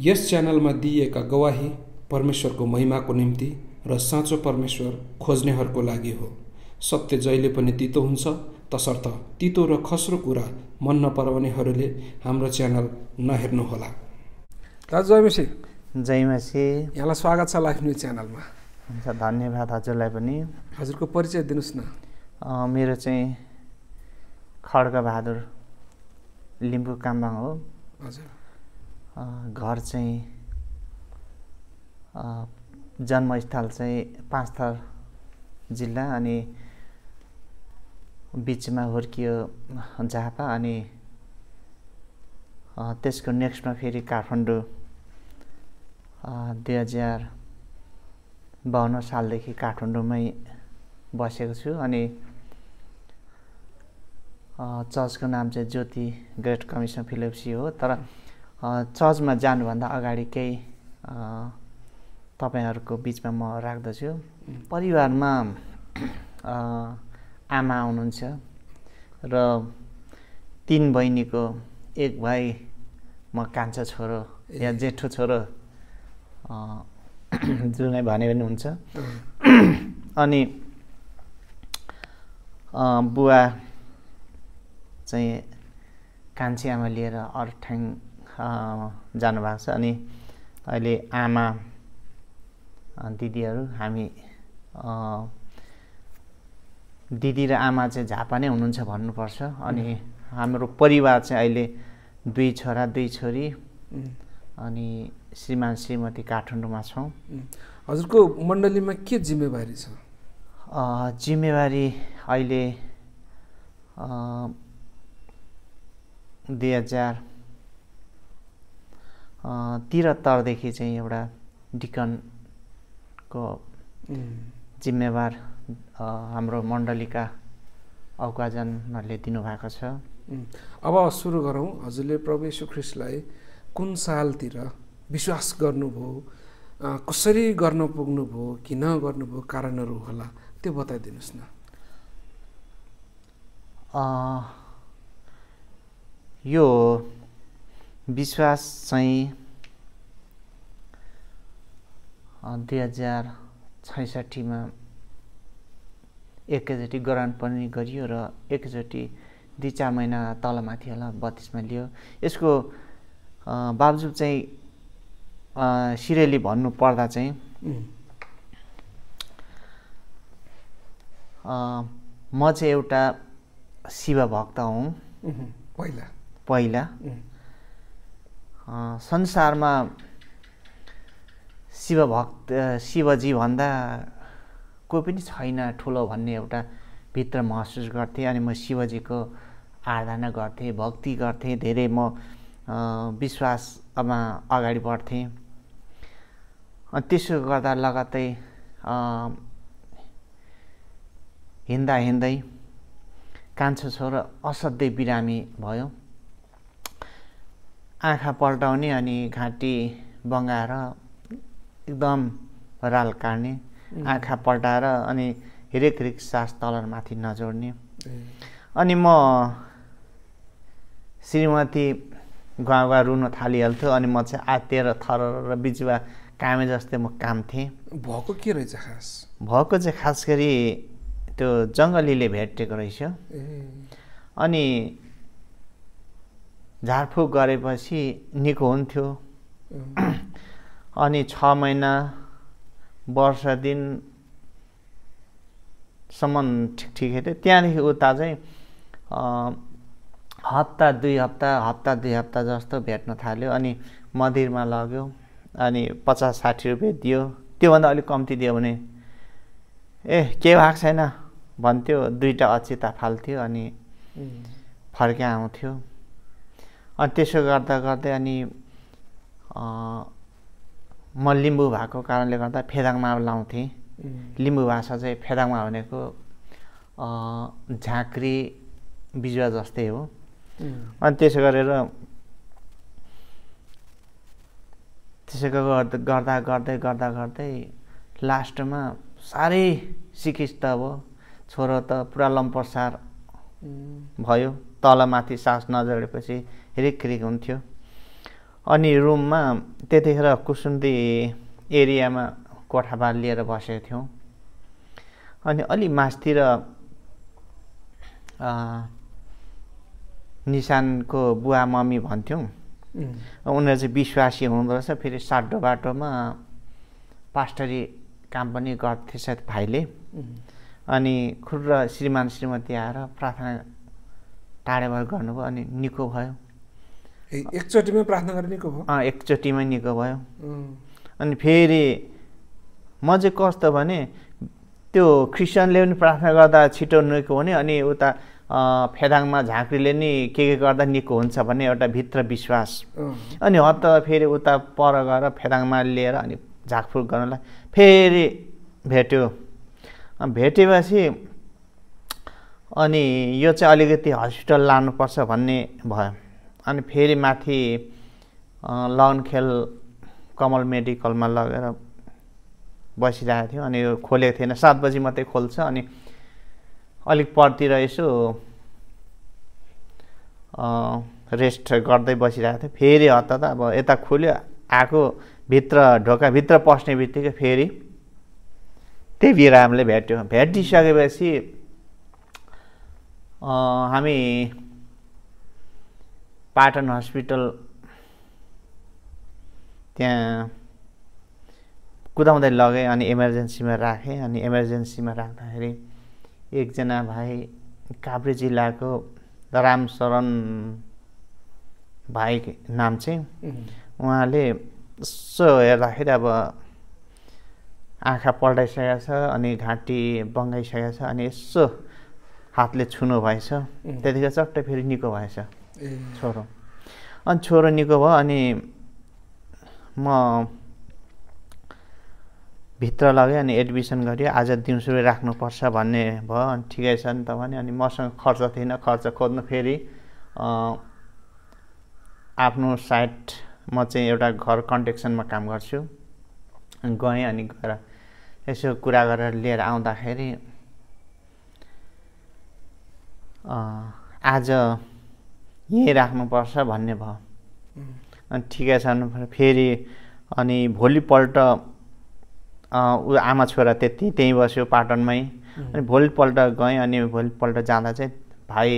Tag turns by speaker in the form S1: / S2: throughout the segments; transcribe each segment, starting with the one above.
S1: यस च्यानलमा दिइएका गवाही परमेश्वरको महिमाको निम्ति र साँचो परमेश्वर खोज्नेहरूको लागि हो सत्य जहिले पनि तितो हुन्छ तसर्थ तितो र खस्रो कुरा मन नपराउनेहरूले हाम्रो च्यानल नहेर्नुहोला दाजु जयमसी जयमसी यहाँलाई स्वागत छ लाइफ च्यानलमा हुन्छ धन्यवाद हजुरलाई पनि हजुरको परिचय दिनुहोस् न मेरो चाहिँ खड्गबहादुर लिम्बू काम्बाङ हो घर चाहिँ जन्मस्थल चाहिँ थर जिल्ला अनि बिचमा हुर्कियो झापा अनि त्यसको नेक्स्टमा फेरि काठमाडौँ दुई हजार बाहन्न सालदेखि काठमाडौँमै बसेको छु अनि चर्चको नाम चाहिँ ज्योति ग्रेट कमिसन फिलिप्सी हो तर चर्चमा जानुभन्दा अगाडि केही तपाईँहरूको बिचमा म राख्दछु परिवारमा आमा हुनुहुन्छ र तिन बहिनीको एक भाइ म कान्छा छोरो या जेठो छोरो जुनै भने पनि हुन्छ अनि बुवा चाहिँ कान्छी आमा लिएर अर्थ्याङ जानुभएको छ अनि अहिले आमा दिदीहरू हामी दिदी र आमा चाहिँ झापा नै हुनुहुन्छ भन्नुपर्छ अनि हाम्रो परिवार चाहिँ अहिले दुई छोरा दुई छोरी अनि श्रीमान श्रीमती काठमाडौँमा छौँ हजुरको मण्डलीमा के जिम्मेवारी छ जिम्मेवारी अहिले दुई हजार तिहत्तरदेखि चाहिँ एउटा डिकनको जिम्मेवार हाम्रो मण्डलीका अवकाजनहरूले दिनुभएको छ अब सुरु गरौँ हजुरले प्रभु ख्रिस्टलाई कुन सालतिर विश्वास गर्नुभयो कसरी गर्न पुग्नुभयो कि नगर्नुभयो कारणहरू होला त्यो बताइदिनुहोस् न यो विश्वास चाहिँ दुई हजार छैसठीमा एकैचोटि ग्रहण पनि गरियो र एकैचोटि दुई चार महिना तलमाथि होला बत्तिसमा लियो यसको बावजुद चाहिँ सिरेली पर्दा चाहिँ म चाहिँ एउटा शिवभक्त हुँ पहिला पहिला संसारमा शिवभक्त भन्दा कोही पनि छैन ठुलो भन्ने एउटा भित्र महसुस गर्थेँ अनि म शिवजीको आराधना गर्थेँ भक्ति गर्थेँ धेरै म विश्वासमा अगाडि बढ्थेँ अनि त्यसो गर्दा लगत्तै हिँड्दा हिँड्दै कान्छो छोरा असाध्यै बिरामी भयो आँखा पल्टाउने अनि घाँटी बङ्गाएर एकदम राल काट्ने आँखा पल्टाएर अनि हिरेक हिरेक सास तल माथि नजोड्ने अनि म श्रीमती गुवा गुवा रुन थालिहाल्थ्यो अनि म चाहिँ आतेर थर र बिजुवा कामे जस्तै म काम काम्थेँ भएको के रहेछ खास भएको चाहिँ खास गरी त्यो जङ्गलीले भेटेको रहेछ अनि झारफुक गरेपछि निको हुन्थ्यो अनि छ महिना वर्ष दिनसम्म ठिक ठिक थियो त्यहाँदेखि उता चाहिँ हप्ता दुई हप्ता हप्ता दुई हप्ता जस्तो भेट्न थाल्यो अनि मन्दिरमा लग्यो अनि पचास साठी रुपियाँ दियो त्योभन्दा अलिक कम्ती दियो भने ए केही भएको छैन भन्थ्यो दुईवटा अचिता फाल्थ्यो अनि फर्के आउँथ्यो अनि त्यसो गर्दा गर्दै अनि म लिम्बू भएको कारणले गर्दा फेदाङमा लाउँथेँ लिम्बू भाषा चाहिँ फेदाङमा भनेको झाँक्री बिजुवा जस्तै हो अनि त्यसो गरेर त्यसो गर्दा गर्दै गर्दा गर्दै लास्टमा साह्रै सिकिस् त अब छोरो त पुरा लम्पसार भयो तलमाथि सास नजडेपछि रिक रिक हुन्थ्यो अनि रुममा त्यतिखेर कुसुन्दी एरियामा कोठाबार लिएर बसेको थियौँ अनि अलि मासतिर निशानको बुवा मम्मी भन्थ्यौँ उनीहरू चाहिँ विश्वासी हुँदो रहेछ फेरि साटो बाटोमा पास्टरी काम पनि गर्थे सायद भाइले अनि खुर्र श्रीमान श्रीमती आएर प्रार्थना टाढा भएर गर्नुभयो अनि निको भयो एकचोटिमै प्रार्थना गरेर निको भयो अँ एकचोटिमै निको भयो अनि फेरि म चाहिँ कस्तो भने त्यो क्रिस्चियनले पनि प्रार्थना गर्दा छिटो निको हुने अनि उता फेदाङमा झाँक्रीले नि के के गर्दा निको हुन्छ भन्ने एउटा भित्र विश्वास अनि हत फेरि उता पर गएर फेदाङमा लिएर अनि झाँकफुक गर्नलाई फेरि भेट्यो भेटेपछि अनि यो चाहिँ अलिकति हस्पिटल लानुपर्छ भन्ने भयो अनि फेरि माथि खेल कमल मेडिकलमा लगेर बसिरहेको थियो अनि यो खोलेको थिएन सात बजी मात्रै खोल्छ अनि अलिक परतिर यसो रेस्ट गर्दै बसिरहेको थियो फेरि हत्ता अब यता खोल्यो आएको भित्र ढोकाभित्र पस्ने बित्तिकै फेरि त्यही बिरामले भेट्यो भेटिसकेपछि हामी पाटन हस्पिटल त्यहाँ कुदाउँदै लगेँ अनि इमर्जेन्सीमा राखेँ अनि इमर्जेन्सीमा राख्दाखेरि एकजना भाइ काभ्रे जिल्लाको राम शरण भाइ नाम चाहिँ उहाँले यसो हेर्दाखेरि अब आँखा पल्टाइसकेको छ अनि घाँटी बङ्गाइसकेको छ अनि यसो हातले छुनु भएछ त्यतिखेर चट्टै फेरि निको भएछ छोरो अनि छोरो निको भयो अनि म भित्र लगेँ अनि एडमिसन गरेँ आज दिउँसो राख्नुपर्छ भन्ने भयो अनि ठिकै छ नि त भने अनि मसँग खर्च थिएन खर्च खोज्नु फेरि आफ्नो साइड म चाहिँ एउटा घर कन्ट्रेक्सनमा काम गर्छु गएँ अनि गएर यसो कुरा गरेर लिएर आउँदाखेरि आज यहीँ राख्नुपर्छ भन्ने भयो अनि ठिकै छ फेरि अनि भोलिपल्ट ऊ आमा छोरा त्यति त्यहीँ बस्यो पाटनमै अनि भोलिपल्ट गएँ अनि भोलिपल्ट जाँदा चाहिँ भाइ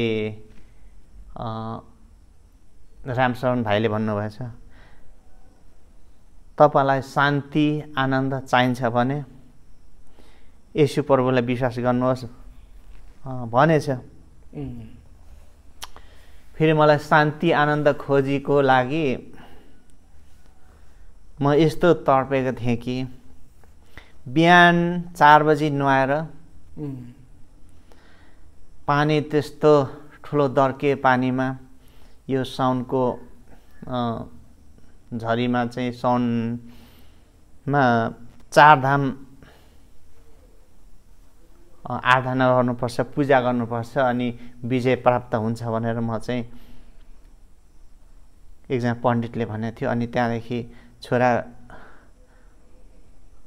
S1: रामशरण भाइले भन्नुभएछ तपाईँलाई शान्ति आनन्द चाहिन्छ भने यसु प्रभुलाई विश्वास गर्नुहोस् भनेछ फेरि मलाई शान्ति आनन्द खोजीको लागि म यस्तो तर्पेको थिएँ कि बिहान चार बजी नुहाएर पानी त्यस्तो ठुलो दर्के पानीमा यो साउनको झरीमा चाहिँ साउनमा चारधाम आराधना गर्नुपर्छ पूजा गर्नुपर्छ अनि विजय प्राप्त हुन्छ भनेर म चाहिँ एकजना पण्डितले भनेको थियो अनि त्यहाँदेखि छोरा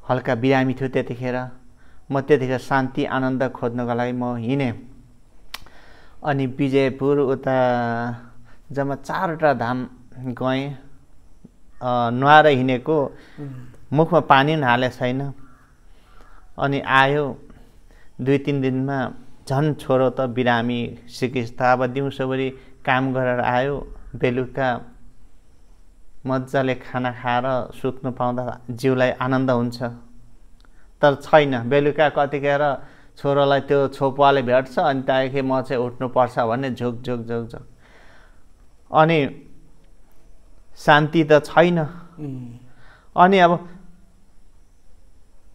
S1: हल्का बिरामी थियो त्यतिखेर म त्यतिखेर शान्ति आनन्द खोज्नको लागि म हिँडेँ अनि विजयपुर उता जम्मा चारवटा धाम गएँ नुहाएर हिँडेको मुखमा पानी पनि हाले छैन अनि आयो दुई तिन दिनमा झन् छोरो त बिरामी सिकिस् त अब दिउँसोभरि काम गरेर आयो बेलुका मजाले खाना खाएर सुत्नु पाउँदा जिउलाई आनन्द हुन्छ तर छैन बेलुका कतिखेर छोरोलाई त्यो छोपाले भेट्छ अनि त्यहाँदेखि म चाहिँ उठ्नुपर्छ भन्ने झोक झोक झोक झोक अनि शान्ति त छैन अनि अब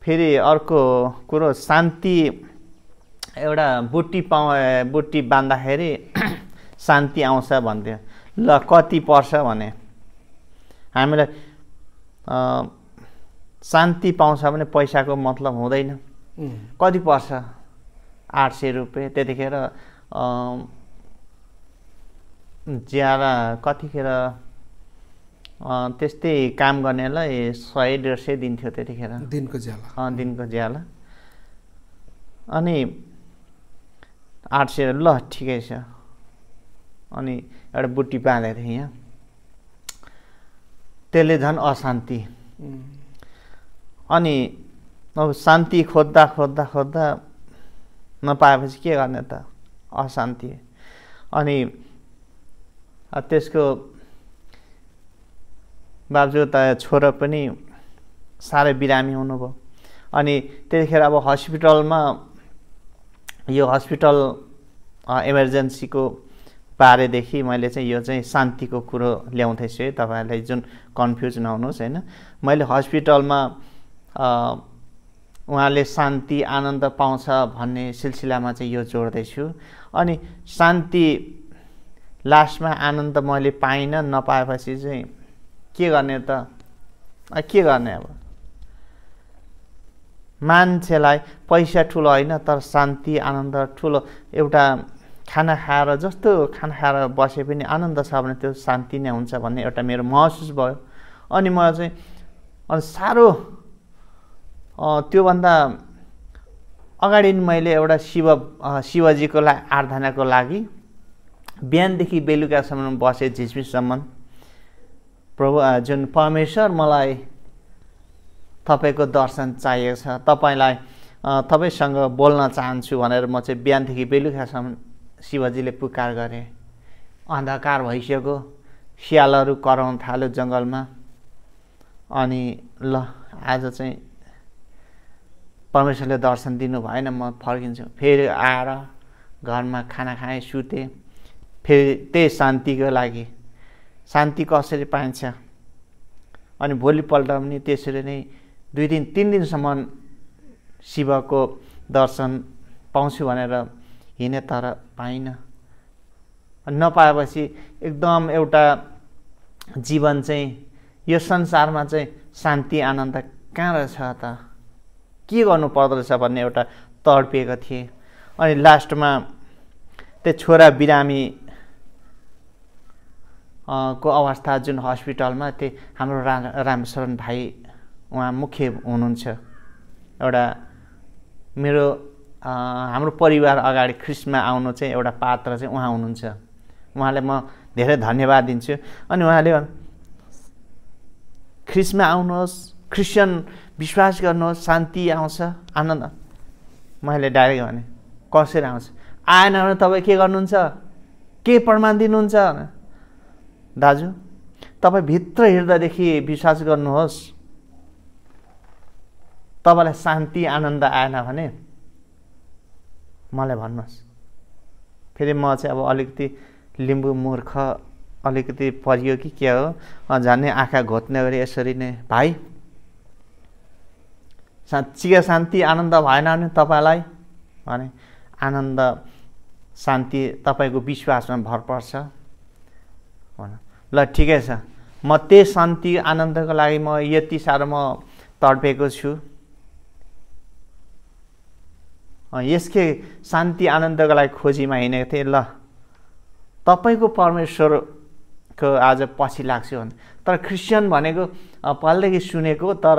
S1: फेरि अर्को कुरो शान्ति एउटा बुटी पाउ बुट्टी बाँध्दाखेरि शान्ति आउँछ भन्थ्यो ल कति पर्छ भने हामीलाई शान्ति पाउँछ भने पैसाको मतलब हुँदैन कति पर्छ आठ सय रुपियाँ त्यतिखेर ज्यादा कतिखेर त्यस्तै काम गर्नेलाई सय डेढ सय दिन्थ्यो त्यतिखेर दिनको ज्याला दिनको ज्याला अनि आठ सय ल ठिकै छ अनि एउटा बुटी बाँधेको थिएँ यहाँ त्यसले झन् अशान्ति अनि अब शान्ति खोज्दा खोज्दा खोज्दा नपाएपछि के गर्ने त अशान्ति अनि त्यसको बाबजु त छोरा पनि साह्रै बिरामी हुनुभयो अनि त्यतिखेर अब हस्पिटलमा यो हस्पिटल इमर्जेन्सीको बारेदेखि मैले चाहिँ यो चाहिँ शान्तिको कुरो ल्याउँदैछु है तपाईँहरूलाई जुन कन्फ्युज नहुनुहोस् होइन मैले हस्पिटलमा उहाँले शान्ति आनन्द पाउँछ भन्ने सिलसिलामा चाहिँ यो जोड्दैछु अनि शान्ति लास्टमा आनन्द मैले पाइनँ नपाएपछि चाहिँ के गर्ने त के गर्ने अब मान्छेलाई पैसा ठुलो होइन तर शान्ति आनन्द ठुलो एउटा खाना खाएर जस्तो खाना खाएर बसे पनि आनन्द छ भने त्यो शान्ति नै हुन्छ भन्ने एउटा मेरो महसुस भयो अनि म चाहिँ अनि साह्रो त्योभन्दा अगाडि मैले एउटा शिव शिवजीको ला आराधनाको लागि बिहानदेखि बेलुकासम्म बसेँ झिसमिससम्म प्रभु जुन परमेश्वर मलाई तपाईँको दर्शन चाहिएको छ तपाईँलाई तपाईँसँग बोल्न चाहन्छु भनेर म चाहिँ बिहानदेखि बेलुकासम्म शिवजीले पुकार गरेँ अन्धकार भइसक्यो स्यालहरू कराउन थाल्यो जङ्गलमा अनि ल आज चाहिँ परमेश्वरले दर्शन दिनु भएन म फर्किन्छु फेरि आएर घरमा खाना खाएँ सुतेँ फेरि त्यही शान्तिको लागि शान्ति कसरी पाइन्छ अनि भोलिपल्ट पनि त्यसरी नै दुई दिन तिन दिनसम्म शिवको दर्शन पाउँछु भनेर हिँडेँ तर पाइनँ नपाएपछि एकदम एउटा जीवन चाहिँ यो संसारमा चाहिँ शान्ति आनन्द कहाँ रहेछ त के गर्नु पर्दो रहेछ भन्ने एउटा तडपिएको थिएँ अनि लास्टमा त्यो छोरा बिरामी को अवस्था जुन हस्पिटलमा त्यही हाम्रो रा रामशरण भाइ उहाँ मुख्य हुनुहुन्छ एउटा मेरो हाम्रो परिवार अगाडि ख्रिस्टमा आउनु चाहिँ एउटा पात्र चाहिँ उहाँ हुनुहुन्छ उहाँलाई म धेरै धन्यवाद दिन्छु अनि उहाँले ख्रिस्टमा आउनुहोस् क्रिस्चियन विश्वास गर्नुहोस् शान्ति आउँछ आनन्द मैले डाइरेक्ट भने कसरी आउँछ आएन भने तपाईँ के गर्नुहुन्छ के प्रमाण दिनुहुन्छ दाजु तपाईँ भित्र हृदयदेखि विश्वास गर्नुहोस् तपाईँलाई शान्ति आनन्द आएन भने मलाई भन्नुहोस् फेरि म चाहिँ अब अलिकति लिम्बू मूर्ख अलिकति परियो कि के हो झन् आँखा घोत्ने गरी यसरी नै भाइ साँच्ची शान्ति आनन्द भएन भने तपाईँलाई भने आनन्द शान्ति तपाईँको विश्वासमा भर पर्छ भन ल ठिकै छ म त्यही शान्ति आनन्दको लागि म यति साह्रो म तडपेको छु यसकै शान्ति आनन्दको लागि खोजीमा हिँडेको थिएँ ल तपाईँको परमेश्वरको आज पछि लाग्छु भने तर क्रिस्चियन भनेको पहिलेदेखि सुनेको तर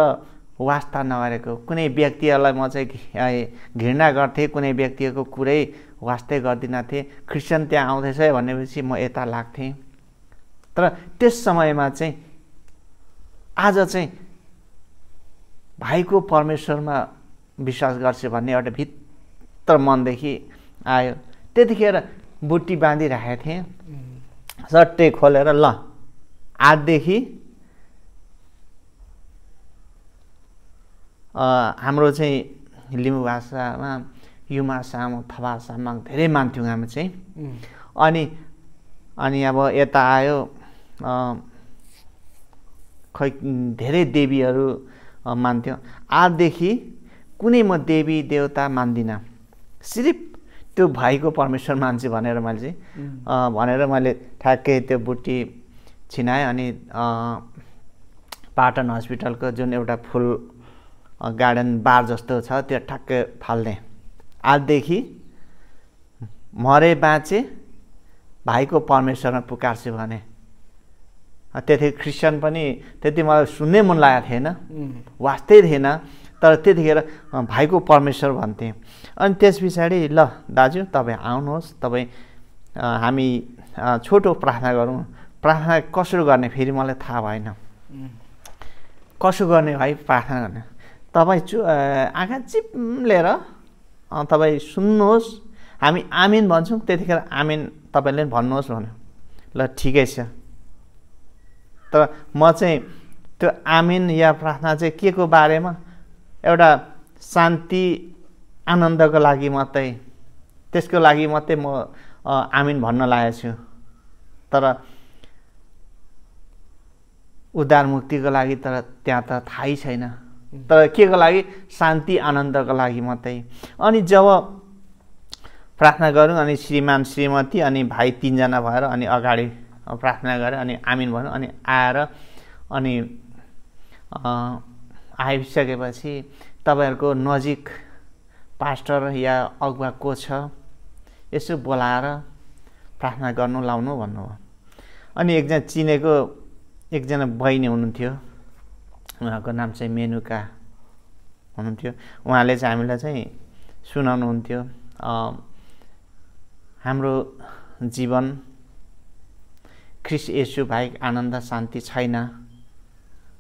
S1: वास्ता नगरेको कुनै व्यक्तिहरूलाई म चाहिँ घृणा गर्थेँ कुनै व्यक्तिहरूको कुरै वास्तै गर्दिनँ थिएँ क्रिस्चियन त्यहाँ आउँदैछ भनेपछि म यता लाग्थेँ तर त्यस समयमा चाहिँ आज चाहिँ भाइको परमेश्वरमा विश्वास गर्छु भन्ने एउटा भित्र तर मनदेखि आयो त्यतिखेर बुट्टी बाँधिराखेको थिएँ सट्टे खोलेर ल आजदेखि हाम्रो चाहिँ लिम्बू भाषामा युमा सामु थपा सामा धेरै मान्थ्यौँ हामी चाहिँ अनि अनि अब यता आयो खै धेरै देवीहरू मान्थ्यौँ आजदेखि कुनै म देवी देवता मान्दिनँ सिर्फ त्यो भाइको परमेश्वर मान्छे भनेर मैले चाहिँ भनेर मैले ठ्याक्कै त्यो बुटी छिनाएँ अनि पाटन हस्पिटलको जुन एउटा फुल गार्डन बार जस्तो छ त्यो ठ्याक्कै फाल्ने आजदेखि मरे बाँचे भाइको परमेश्वरमा पुकार्छु भने त्यति क्रिस्चियन पनि त्यति मलाई सुन्नै मन लागेको थिएन वास्तै थिएन तर त्यतिखेर भाइको परमेश्वर भन्थे अनि त्यस पछाडि ल दाजु तपाईँ आउनुहोस् तपाईँ हामी छोटो प्रार्थना गरौँ प्रार्थना कसरी गर्ने फेरि मलाई थाहा भएन कसो गर्ने भाइ प्रार्थना गर्ने तपाईँ चु आँखा चिप लिएर तपाईँ सुन्नुहोस् हामी आमिन भन्छौँ त्यतिखेर आमिन तपाईँले भन्नुहोस् भन्यो ल ठिकै छ तर म चाहिँ त्यो आमिन या प्रार्थना चाहिँ के को बारेमा एउटा शान्ति आनन्दको लागि मात्रै त्यसको लागि मात्रै म आमिन भन्न लागेको छु तर उद्धार मुक्तिको लागि तर त्यहाँ त थाहै छैन तर के को लागि शान्ति आनन्दको लागि मात्रै अनि जब प्रार्थना गरौँ अनि श्रीमान श्रीमती अनि भाइ तिनजना भएर अनि अगाडि प्रार्थना गरेँ अनि आमिन भनौँ अनि आएर अनि आइसकेपछि तपाईँहरूको नजिक पास्टर या अगुवा को छ यसो बोलाएर प्रार्थना गर्नु लाउनु भन्नुभयो अनि एकजना चिनेको एकजना बहिनी हुनुहुन्थ्यो उहाँको नाम चाहिँ मेनुका हुनुहुन्थ्यो उहाँले चाहिँ हामीलाई चाहिँ सुनाउनु हुन्थ्यो हाम्रो जीवन क्रिस यसु बाहेक आनन्द शान्ति छैन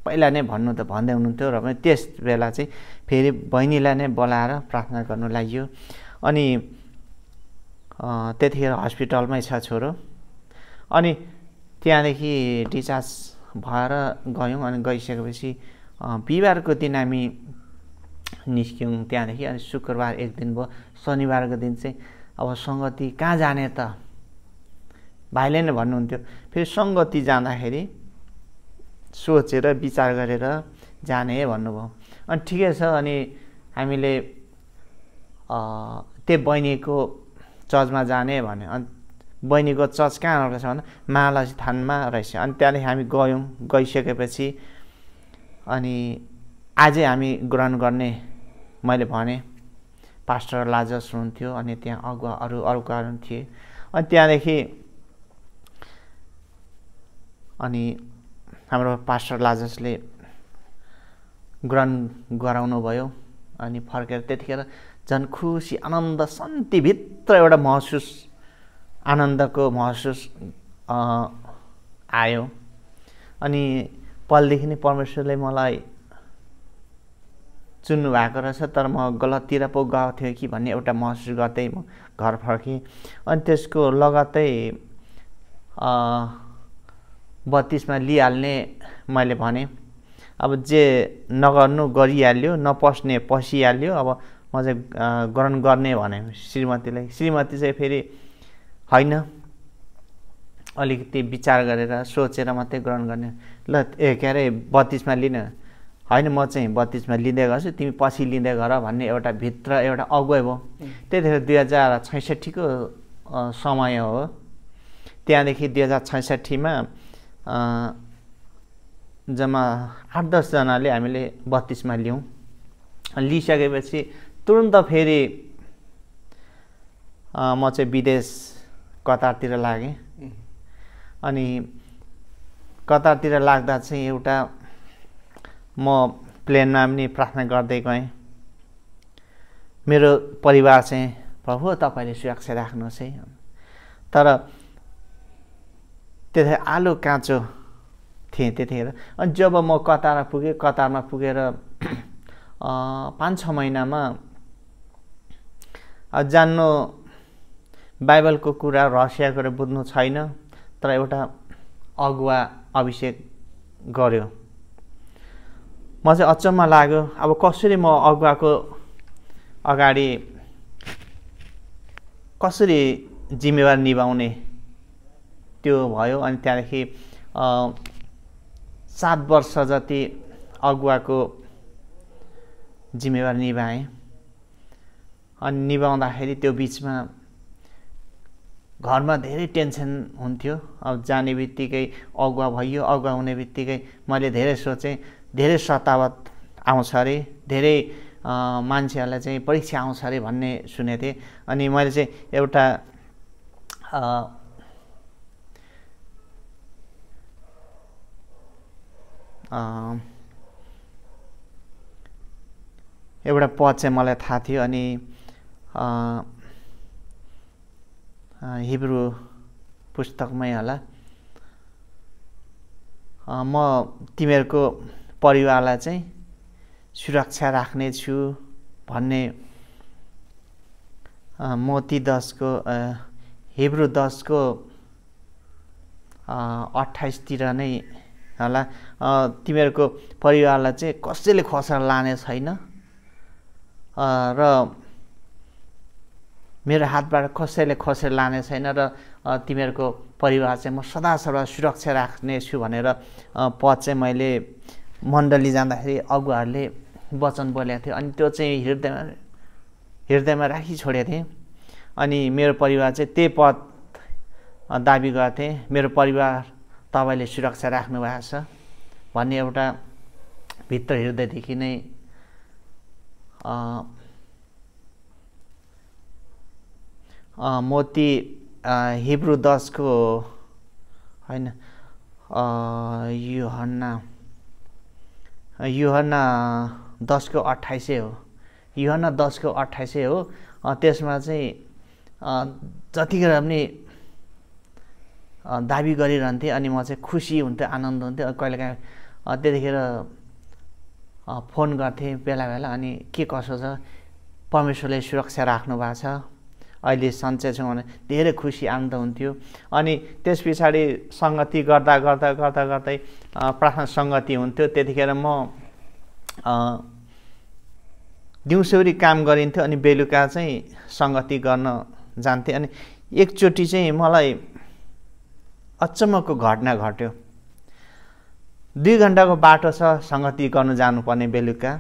S1: पहिला नै भन्नु त भन्दै हुनुहुन्थ्यो र पनि त्यस बेला चाहिँ फेरि बहिनीलाई नै बोलाएर प्रार्थना गर्नु लागियो अनि त्यतिखेर हस्पिटलमै छ छोरो अनि त्यहाँदेखि डिचार्ज भएर गयौँ अनि गइसकेपछि बिहिबारको दिन हामी निस्क्यौँ त्यहाँदेखि अनि शुक्रबार एक दिन भयो शनिबारको दिन चाहिँ अब सङ्गति कहाँ जाने त भाइले नै भन्नुहुन्थ्यो फेरि सङ्गति जाँदाखेरि सोचेर विचार गरेर जाने भन्नुभयो अनि ठिकै छ अनि हामीले त्यो बहिनीको चर्चमा जाने भन्यो अनि बहिनीको चर्च कहाँ रहेछ भने महालक्ष्मी थानमा रहेछ अनि त्यहाँदेखि हामी गयौँ गइसकेपछि अनि आजै हामी ग्रहण गर्ने मैले भने पास्टर लाजस हुनुहुन्थ्यो अनि त्यहाँ अगुवा अरू कारण थिए अनि त्यहाँदेखि अनि हाम्रो पास्टर लाजसले ग्रहण भयो अनि फर्केर त्यतिखेर झन् खुसी आनन्द शान्तिभित्र एउटा महसुस आनन्दको महसुस आयो अनि पलदेखि नै परमेश्वरले मलाई चुन्नु भएको रहेछ तर म गलततिर पो गएको थिएँ कि भन्ने एउटा महसुस गर्दै म घर फर्केँ अनि त्यसको लगत्तै बत्तिसमा लिइहाल्ने मैले भने अब जे नगर्नु गरिहाल्यो नपस्ने पसिहाल्यो अब म चाहिँ ग्रहण गर्ने भने श्रीमतीलाई श्रीमती चाहिँ फेरि होइन अलिकति विचार गरेर सोचेर मात्रै ग्रहण गर्ने ल ए के अरे बत्तिसमा लिन होइन म चाहिँ बत्तिसमा लिँदै गर्छु तिमी पछि लिँदै गर भन्ने एउटा भित्र एउटा अगुवाई भयो त्यतिखेर दुई हजार छैसठीको समय हो त्यहाँदेखि दुई हजार छैसठीमा जम्मा आठ दसजनाले हामीले बत्तिसमा लियौँ लिइसकेपछि तुरन्त फेरि म चाहिँ विदेश कतारतिर लागेँ अनि कतारतिर लाग्दा चाहिँ एउटा म प्लेनमा पनि प्रार्थना गर्दै गएँ मेरो परिवार चाहिँ प्रभु तपाईँले सुरक्षा राख्नुहोस् है तर त्यतिखेर आलु काँचो थिएँ त्यतिखेर अनि जब म कतार पुगेँ कतारमा पुगेर पाँच छ महिनामा जान्नु बाइबलको कुरा रसिया गरेर बुझ्नु छैन तर एउटा अगुवा अभिषेक गर्यो म चाहिँ अचम्म लाग्यो अब कसरी म अगुवाको अगाडि कसरी जिम्मेवार निभाउने त्यो भयो अनि त्यहाँदेखि सात वर्ष जति अगुवाको जिम्मेवार निभाएँ अनि निभाउँदाखेरि त्यो बिचमा घरमा धेरै टेन्सन हुन्थ्यो अब जाने बित्तिकै अगुवा भइयो अगुवा हुने बित्तिकै मैले धेरै सोचेँ धेरै सतावत आउँछ अरे धेरै मान्छेहरूलाई चाहिँ परीक्षा आउँछ अरे भन्ने सुनेको थिएँ अनि मैले चाहिँ एउटा एउटा पद चाहिँ मलाई थाहा थियो अनि हिब्रू पुस्तकमै होला म तिमीहरूको परिवारलाई चाहिँ सुरक्षा राख्नेछु भन्ने मोती दसको हिब्रू दसको अट्ठाइसतिर नै होला तिमीहरूको परिवारलाई चाहिँ कसैले खसेर लाने छैन र मेरो हातबाट कसैले खसेर लाने छैन र तिमीहरूको परिवार चाहिँ म सदा सदा सुरक्षा राख्नेछु भनेर पद चाहिँ मैले मण्डली जाँदाखेरि अगुवाहरूले वचन बोलेको थिएँ अनि त्यो चाहिँ हृदयमा हृदयमा राखी छोडेको थिएँ अनि मेरो परिवार चाहिँ त्यही पद दाबी गर्थेँ मेरो परिवार तपाईँले सुरक्षा राख्नु भएको छ भन्ने एउटा भित्र हृदयदेखि नै मोती हिब्रु दसको होइन यो हन्ना युहना दसको अठाइसै हो युहना दसको अठाइसै हो त्यसमा चाहिँ जतिखेर पनि दाबी गरिरहन्थेँ अनि म चाहिँ खुसी हुन्थेँ आनन्द हुन्थ्यो कहिलेकाहीँ त्यतिखेर फोन गर्थेँ बेला बेला अनि के कसो छ परमेश्वरले सुरक्षा राख्नु भएको छ अहिले सन्चै छौँ भने धेरै खुसी आनन्द हुन्थ्यो अनि त्यस पछाडि सङ्गति गर्दा गर्दा गर्दा गर्दै प्रार्थना सङ्गति हुन्थ्यो त्यतिखेर म दिउँसोरी काम गरिन्थ्यो अनि बेलुका चाहिँ सङ्गति गर्न जान्थेँ अनि एकचोटि चाहिँ मलाई अचम्मको घटना घट्यो दुई घन्टाको बाटो छ सङ्गति गर्न जानुपर्ने बेलुका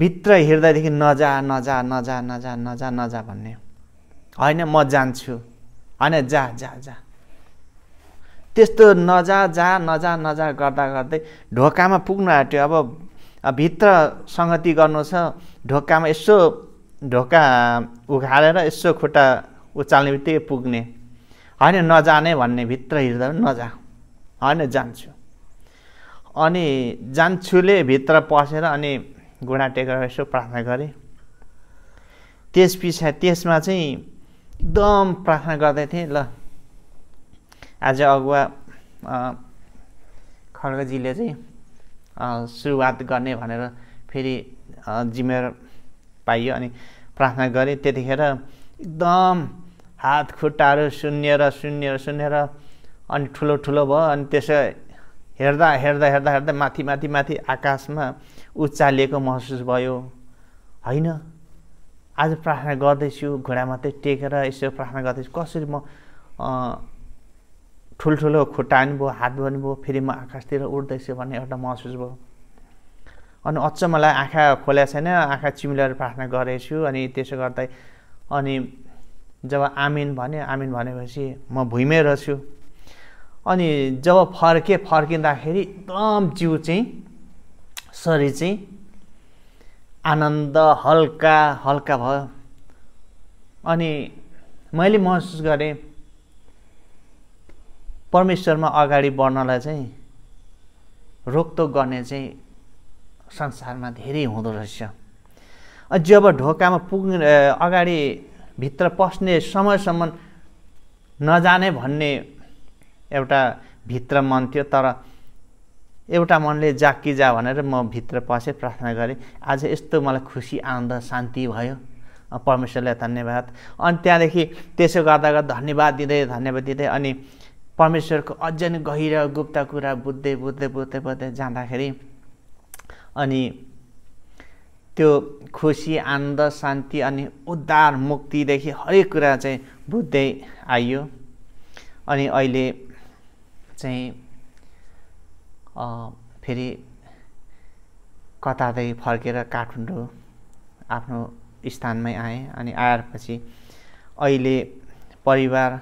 S1: भित्र हिँड्दादेखि नजा नजा नजा नजा नजा नजा भन्ने होइन म जान्छु होइन जा जा जा त्यस्तो नजा जा नजा नजा गर्दा गर्दै ढोकामा पुग्न आँट्यो अब भित्र सङ्गति गर्नु छ ढोकामा यसो ढोका उघालेर यसो खुट्टा उचाल्ने बित्तिकै पुग्ने होइन नजाने भन्ने भित्र पनि नजा होइन जान्छु अनि जान्छुले भित्र पसेर अनि घुँडा टेकेर यसो प्रार्थना गरेँ त्यस पछाडि त्यसमा चाहिँ एकदम प्रार्थना गर्दै थिएँ ल आज अगुवा खड्गजीले चाहिँ सुरुवात गर्ने भनेर फेरि जिम्मेवार पाइयो अनि प्रार्थना गरेँ त्यतिखेर एकदम हात खुट्टाहरू सुन्नेर सुन्ने र अनि ठुलो ठुलो भयो अनि त्यसो हेर्दा हेर्दा हेर्दा हेर्दा माथि माथि माथि आकाशमा उचालिएको महसुस भयो होइन आज प्रार्थना गर्दैछु घुँडा मात्रै टेकेर यसो प्रार्थना गर्दैछु कसरी म ठुल्ठुलो खुट्टा पनि भयो हात पनि भयो फेरि म आकाशतिर उठ्दैछु भन्ने एउटा महसुस भयो अनि अझ मलाई आँखा खोलेको छैन आँखा चिम्लेर प्रार्थना गरेछु अनि त्यसो गर्दै अनि जब आमिन भने आमिन भनेपछि म भुइँमै रहेछु अनि जब फर्केँ फर्किँदाखेरि एकदम जिउ चाहिँ शरीर चाहिँ आनन्द हल्का हल्का भयो अनि मैले महसुस गरेँ परमेश्वरमा अगाडि बढ्नलाई चाहिँ रोकटोक गर्ने चाहिँ संसारमा धेरै हुँदो रहेछ जब ढोकामा पुग्ने अगाडि भित्र पस्ने समयसम्म नजाने भन्ने एउटा भित्र मन थियो तर एउटा मनले जाकी जा भनेर म भित्र पसेँ प्रार्थना गरेँ आज यस्तो मलाई खुसी आनन्द शान्ति भयो परमेश्वरलाई धन्यवाद अनि त्यहाँदेखि त्यसो गर्दा गर्दा धन्यवाद दिँदै धन्यवाद दिँदै अनि परमेश्वरको अझै गहिरो गुप्त कुरा बुझ्दै बुझ्दै बुझ्दै बुझ्दै जाँदाखेरि अनि त्यो खुसी आनन्द शान्ति अनि उद्धार मुक्तिदेखि हरेक कुरा चाहिँ बुझ्दै आइयो अनि अहिले चाहिँ फेरि कतादेखि फर्केर काठमाडौँ आफ्नो स्थानमै आएँ अनि आएपछि अहिले परिवार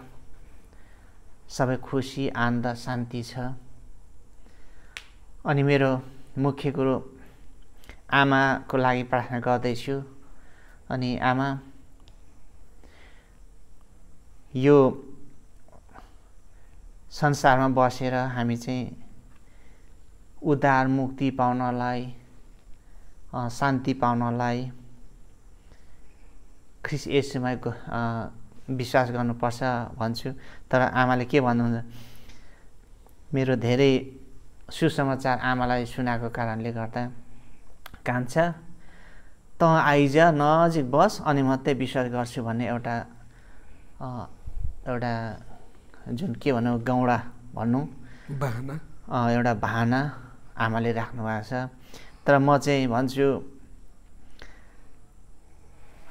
S1: सबै खुसी आनन्द शान्ति छ अनि मेरो मुख्य कुरो आमाको लागि प्रार्थना गर्दैछु अनि आमा यो संसारमा बसेर हामी चाहिँ उद्धार मुक्ति पाउनलाई शान्ति पाउनलाई ख्रिस यसुमा विश्वास गर्नुपर्छ भन्छु तर आमाले के भन्नुहुन्छ मेरो धेरै सुसमाचार आमालाई सुनाएको कारणले गर्दा कान्छा त आइज नजिक बस अनि मात्रै विश्वास गर्छु भन्ने एउटा एउटा जुन के भनौँ गौडा भनौँ भाना एउटा भाना आमाले राख्नु भएको छ तर म चाहिँ भन्छु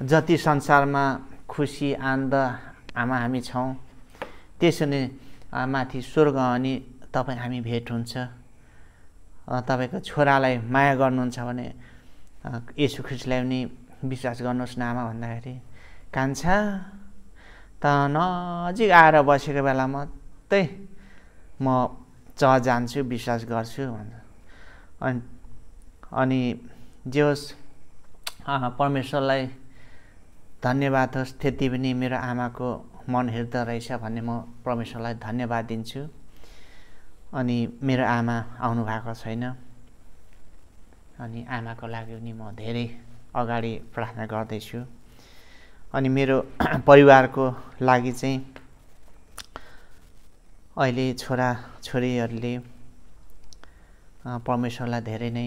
S1: जति संसारमा खुसी आनन्द आमा हामी छौँ त्यसो नै माथि स्वर्ग अनि तपाईँ हामी भेट हुन्छ तपाईँको छोरालाई माया गर्नुहुन्छ भने यसु ख्रिस्टलाई पनि विश्वास गर्नुहोस् न आमा भन्दाखेरि कान्छा त नजिक आएर बसेको बेला मात्रै म च जान्छु विश्वास गर्छु भन्छ अनि अनि जे होस् परमेश्वरलाई धन्यवाद होस् त्यति पनि मेरो आमाको मन हेर्दो रहेछ भन्ने म परमेश्वरलाई धन्यवाद दिन्छु अनि मेरो आमा आउनुभएको छैन अनि आमाको लागि पनि म धेरै अगाडि प्रार्थना गर्दैछु अनि मेरो परिवारको लागि चाहिँ अहिले छोरा छोरीहरूले परमेश्वरलाई धेरै नै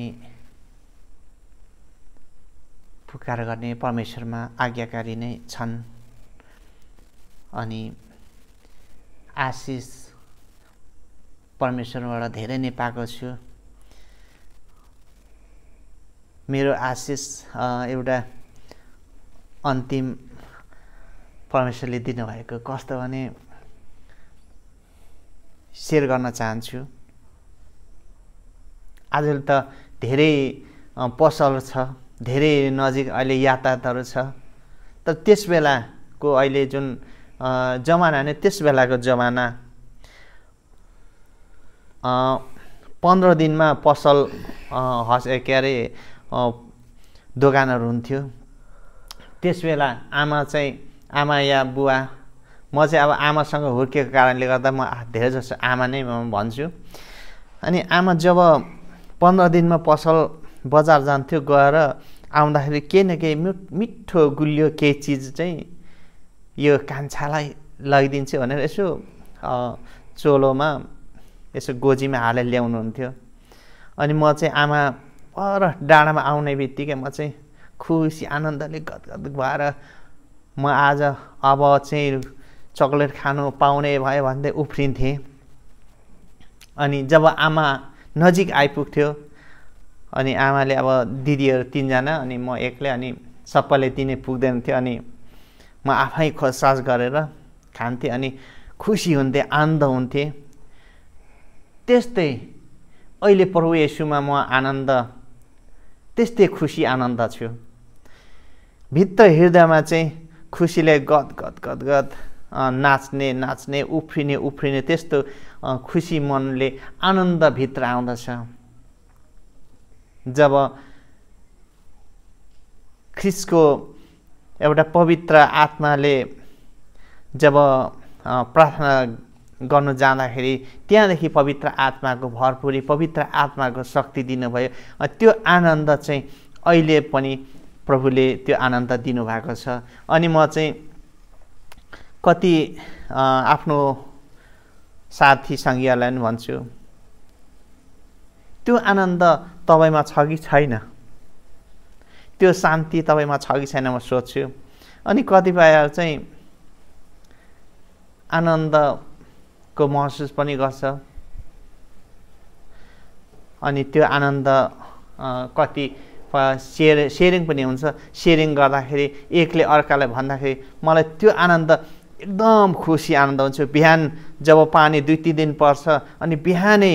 S1: पुकार गर्ने परमेश्वरमा आज्ञाकारी नै छन् अनि आशिष परमेश्वरबाट धेरै नै पाएको छु मेरो आशिष एउटा अन्तिम परमेश्वरले दिनुभएको कस्तो भने सेयर गर्न चाहन्छु आज त धेरै पसल छ धेरै नजिक अहिले यातायातहरू छ तर त्यस बेलाको अहिले जुन जमाना नै त्यस बेलाको जमाना पन्ध्र दिनमा पसल हस के अरे दोकानहरू हुन्थ्यो त्यस बेला आमा चाहिँ आमा या बुवा म चाहिँ अब आमासँग हुर्किएको कारणले गर्दा म धेरै जसो आमा नै म भन्छु अनि आमा जब पन्ध्र दिनमा पसल बजार जान्थ्यो गएर आउँदाखेरि केही न केही मिठो गुलियो केही चिज चाहिँ यो कान्छालाई लगिदिन्छु भनेर यसो चोलोमा यसो गोजीमा हालेर ल्याउनुहुन्थ्यो अनि म चाहिँ आमा पर डाँडामा आउने बित्तिकै म चाहिँ खुसी आनन्दले गदगद भएर म आज अब चाहिँ चक्लेट खानु पाउने भयो भन्दै उफ्रिन्थेँ अनि जब आमा नजिक आइपुग्थ्यो अनि आमाले अब दिदीहरू तिनजना अनि म एक्लै अनि सबैले दिने पुग्दैन थियो अनि म आफै खोजसाज गरेर खान्थेँ अनि खुसी हुन्थेँ आनन्द हुन्थेँ त्यस्तै अहिले प्रभु यसुमा म आनन्द त्यस्तै खुसी आनन्द छु भित्र हृदयमा चाहिँ खुसीले गद गद गद गद नाच्ने नाच्ने उफ्रिने उफ्रिने त्यस्तो खुसी मनले आनन्दभित्र आउँदछ जब ख्रिसको एउटा पवित्र आत्माले जब प्रार्थना गर्नु जाँदाखेरि त्यहाँदेखि पवित्र आत्माको भरपुरी पवित्र आत्माको शक्ति दिनुभयो त्यो आनन्द चाहिँ अहिले पनि प्रभुले त्यो आनन्द दिनुभएको छ अनि म चाहिँ कति आफ्नो साथी सङ्घीयलाई पनि भन्छु त्यो आनन्द तपाईँमा छ कि छैन त्यो शान्ति तपाईँमा छ कि छैन म सोध्छु अनि कतिपय चाहिँ आनन्द को महसुस पनि गर्छ अनि त्यो आनन्द कति सेयर सेयरिङ पनि हुन्छ सेयरिङ गर्दाखेरि एकले अर्कालाई भन्दाखेरि मलाई त्यो आनन्द एकदम खुसी आनन्द हुन्छ बिहान जब पानी दुई तिन दिन पर्छ अनि बिहानै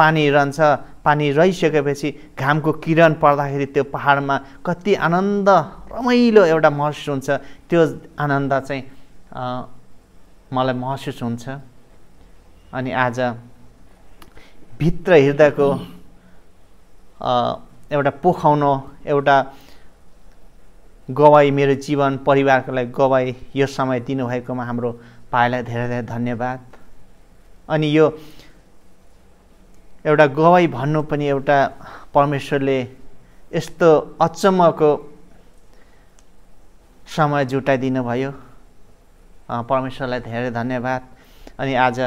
S1: पानी रहन्छ पानी रहिसकेपछि घामको किरण पर्दाखेरि त्यो पहाडमा कति आनन्द रमाइलो एउटा महसुस हुन्छ त्यो आनन्द चाहिँ मलाई महसुस हुन्छ अनि आज भित्र हृदयको एउटा पोखाउनु एउटा गवाई मेरो जीवन परिवारको लागि गवाई यो समय दिनुभएकोमा हाम्रो भाइलाई धेरै धेरै धन्यवाद अनि यो एउटा गवाई भन्नु पनि एउटा परमेश्वरले यस्तो अचम्मको समय जुटाइदिनु भयो परमेश्वरलाई धेरै धन्यवाद अनि आज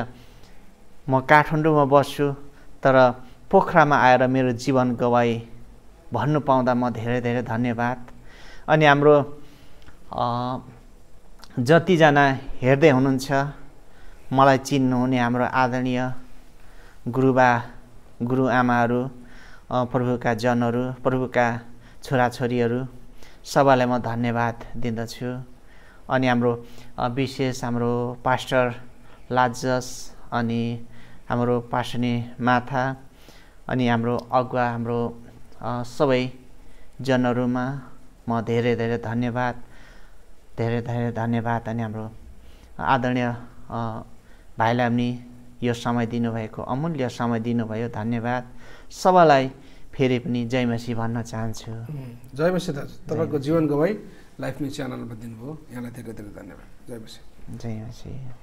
S1: म काठमाडौँमा बस्छु तर पोखरामा आएर मेरो जीवन गवाई भन्नु पाउँदा म धेरै धेरै धन्यवाद अनि हाम्रो जतिजना हेर्दै हुनुहुन्छ मलाई चिन्नुहुने हाम्रो आदरणीय गुरुबा गुरुआमाहरू प्रभुका जनहरू प्रभुका छोराछोरीहरू सबैलाई म धन्यवाद दिँदछु अनि हाम्रो विशेष हाम्रो पास्टर लाजस अनि हाम्रो पासने माथा अनि हाम्रो अगुवा हाम्रो सबै सबैजनहरूमा म धेरै धेरै धन्यवाद धेरै धेरै धन्यवाद अनि हाम्रो आदरणीय भाइलाई पनि यो समय दिनुभएको अमूल्य समय दिनुभयो धन्यवाद सबैलाई फेरि पनि जयमसी भन्न चाहन्छु जयमसी मसी दाजु तपाईँको जीवन गवाई लाइफ न्युज च्यानलमा दिनुभयो यहाँलाई धेरै धेरै धन्यवाद जयमसी जयमसी